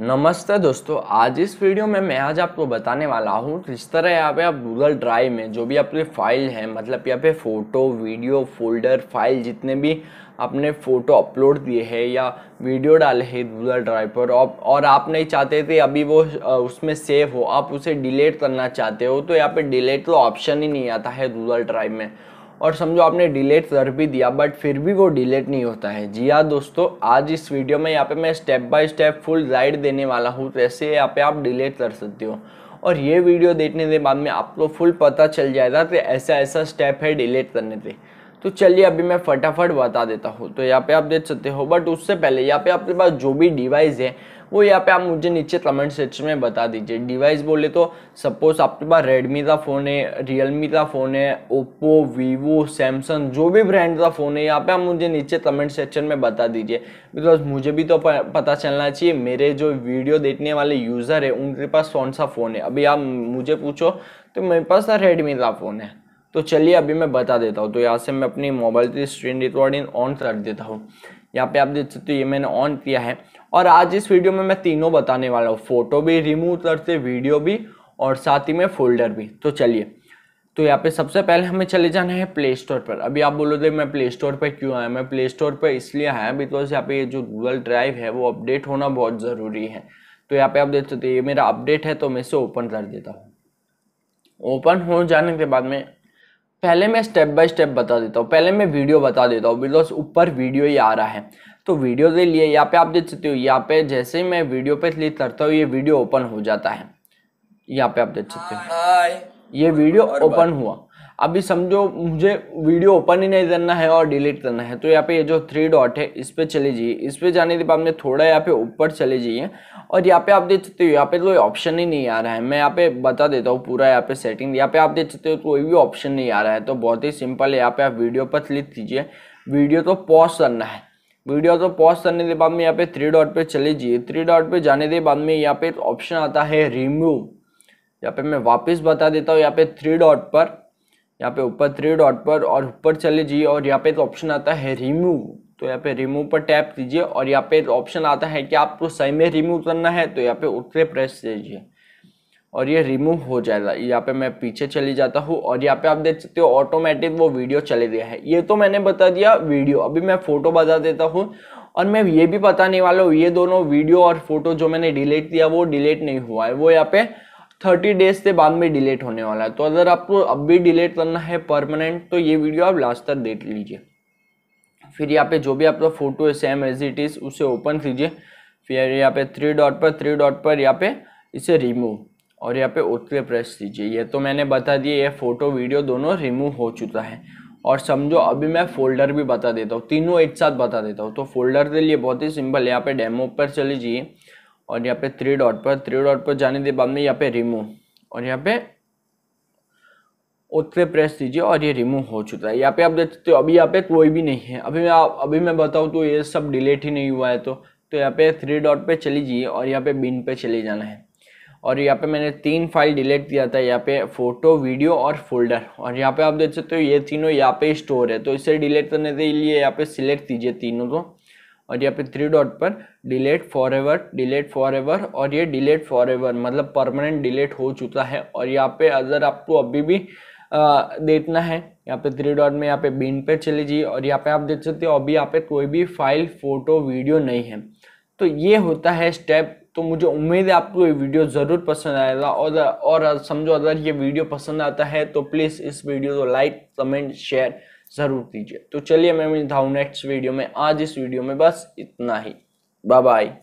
नमस्ते दोस्तों आज इस वीडियो में मैं आज आपको बताने वाला हूँ किस तरह यहाँ पे आप गूगल ड्राइव में जो भी आपकी फाइल है मतलब यहाँ पे फ़ोटो वीडियो फोल्डर फाइल जितने भी आपने फ़ोटो अपलोड दिए हैं या वीडियो डाले है गूगल ड्राइव पर और आप नहीं चाहते थे अभी वो उसमें सेव हो आप उसे डिलीट करना चाहते हो तो यहाँ पर डिलीट तो ऑप्शन ही नहीं आता है गूगल ड्राइव में और समझो आपने डिलेट कर भी दिया बट फिर भी वो डिलेट नहीं होता है जी हाँ दोस्तों आज इस वीडियो में यहाँ पे मैं step by step full guide देने वाला हूँ कैसे तो यहाँ पे आप डिलेट कर सकते हो और ये वीडियो देखने के बाद में आपको फुल पता चल जाएगा कि ऐसा ऐसा स्टेप है डिलेट करने से तो चलिए अभी मैं फटाफट बता देता हूँ तो यहाँ पे आप देख सकते हो बट उससे पहले यहाँ पे आपके पास जो भी डिवाइस है वो यहाँ पे आप मुझे नीचे कमेंट सेक्शन में बता दीजिए डिवाइस बोले तो सपोज आपके पास रेडमी का फ़ोन है रियलमी का फ़ोन है ओप्पो वीवो सैमसंग जो भी ब्रांड का फ़ोन है यहाँ पे आप मुझे नीचे कमेंट सेक्शन में बता दीजिए बिकॉज मुझे भी तो पता चलना चाहिए मेरे जो वीडियो देखने वाले यूज़र है उनके पास कौन सा फ़ोन है अभी आप मुझे पूछो तो मेरे पास रेडमी तो का फ़ोन है तो चलिए अभी मैं बता देता हूँ तो यहाँ से मैं अपनी मोबाइल की स्क्रीन रिकॉर्डिंग ऑन कर देता हूँ यहाँ पे आप देख सकते हो ये मैंने ऑन किया है और आज इस वीडियो में मैं तीनों बताने वाला हूँ फोटो भी रिमूव करते वीडियो भी और साथ ही में फोल्डर भी तो चलिए तो यहाँ पे सबसे पहले हमें चले जाना है प्ले स्टोर पर अभी आप बोलो थे मैं प्ले स्टोर पर क्यों आया मैं प्ले स्टोर पर इसलिए आया बिकॉज यहाँ पे जो गूगल ड्राइव है वो अपडेट होना बहुत ज़रूरी है तो यहाँ पे आप देख सकते हो ये मेरा अपडेट है तो मैं इसे ओपन कर देता हूँ ओपन हो जाने के बाद में पहले मैं स्टेप बाय स्टेप बता देता हूँ पहले मैं वीडियो बता देता हूँ बिकॉज ऊपर वीडियो ही आ रहा है तो वीडियो के लिए यहाँ पे आप देख सकते हो यहाँ पे जैसे ही मैं वीडियो पे क्लिक करता हूँ ये वीडियो ओपन हो जाता है यहाँ पे आप देख सकते हो ये वीडियो ओपन हुआ अभी समझो मुझे वीडियो ओपन ही नहीं करना है और डिलीट करना है तो यहाँ पे ये जो थ्री डॉट है इस पर चले जाइए इस पर जाने के बाद में थोड़ा यहाँ पे ऊपर चले जाइए और यहाँ पे आप देख सकते हो यहाँ पे कोई ऑप्शन ही नहीं आ रहा है मैं यहाँ पे बता देता हूँ पूरा यहाँ पे सेटिंग यहाँ पे आप देख सकते हो कोई भी ऑप्शन नहीं आ रहा है तो बहुत ही सिंपल है यहाँ पे आप वीडियो पर क्लिक कीजिए वीडियो तो पॉज करना है वीडियो तो पॉज करने के बाद में यहाँ पे थ्री डॉट पर चले जाइए थ्री डॉट पर जाने के बाद में यहाँ पे ऑप्शन आता है रिमूव यहाँ पे मैं वापस बता देता हूँ यहाँ पे थ्री डॉट पर यहाँ पे ऊपर थ्री डॉट पर और ऊपर चले जाइए और यहाँ पे एक ऑप्शन आता है रिमूव तो यहाँ पे रिमूव पर टैप कीजिए और यहाँ पे ऑप्शन आता है कि आपको तो सही में रिमूव करना है तो यहाँ पे उतरे प्रेस दीजिए और ये रिमूव हो जाएगा यहाँ पे मैं पीछे चली जाता हूँ और यहाँ पे आप देख सकते हो ऑटोमेटिक वो वीडियो चले गया है ये तो मैंने बता दिया वीडियो अभी मैं फोटो बता देता हूँ और मैं ये भी बताने वाला हूँ ये दोनों वीडियो और फोटो जो मैंने डिलीट किया वो डिलीट नहीं हुआ है वो यहाँ पे थर्टी डेज से बाद में डिलीट होने वाला है तो अगर आपको अब भी डिलीट करना है परमानेंट तो ये वीडियो आप लास्ट तक देख लीजिए फिर यहाँ पे जो भी आपका फोटो है सेम एज इट इज़ उसे ओपन कीजिए फिर यहाँ पे थ्री डॉट पर थ्री डॉट पर यहाँ पे इसे रिमूव और यहाँ पे ओके प्रेस कीजिए ये तो मैंने बता दिया ये फ़ोटो वीडियो दोनों रिमूव हो चुका है और समझो अभी मैं फोल्डर भी बता देता हूँ तीनों एक साथ बता देता हूँ तो फोल्डर के लिए बहुत ही सिंपल यहाँ पे डेमो पर चली जाइए और यहाँ पे थ्री डॉट पर थ्री डॉट पर जाने के बाद में यहाँ पे रिमूव और यहाँ पे उस प्रेस दीजिए और ये रिमूव हो चुका है यहाँ पे आप देख सकते हो अभी यहाँ पे कोई भी नहीं है अभी मैं आप अभी मैं बताऊँ तो ये सब डिलीट ही नहीं हुआ है तो तो यहाँ पे थ्री डॉट पे चली जाइए और यहाँ पे बिन पे चले जाना है और यहाँ पे मैंने तीन फाइल डिलीट किया था यहाँ पे फोटो वीडियो और फोल्डर और यहाँ पे आप देख सकते हो ये तीनों यहाँ पे स्टोर है तो इसे डिलीट करने के लिए यहाँ पे सिलेक्ट कीजिए तीनों को तो। और यहाँ पे थ्री डॉट पर delete forever delete forever और ये डिलेट फॉर एवर मतलब परमानेंट डिलेट हो चुका है और यहाँ पे अगर आपको अभी भी आ, देखना है यहाँ पे थ्री डॉट में यहाँ पे बिन पे चले जाइए और यहाँ पे आप देख सकते हो अभी यहाँ पे कोई भी फाइल फोटो वीडियो नहीं है तो ये होता है स्टेप तो मुझे उम्मीद है आपको ये वीडियो ज़रूर पसंद आएगा और और समझो अगर ये वीडियो पसंद आता है तो प्लीज़ इस वीडियो को लाइक कमेंट शेयर ज़रूर दीजिए तो चलिए मैं मिलता हूँ नेक्स्ट वीडियो में आज इस वीडियो में बस इतना ही बाय बाय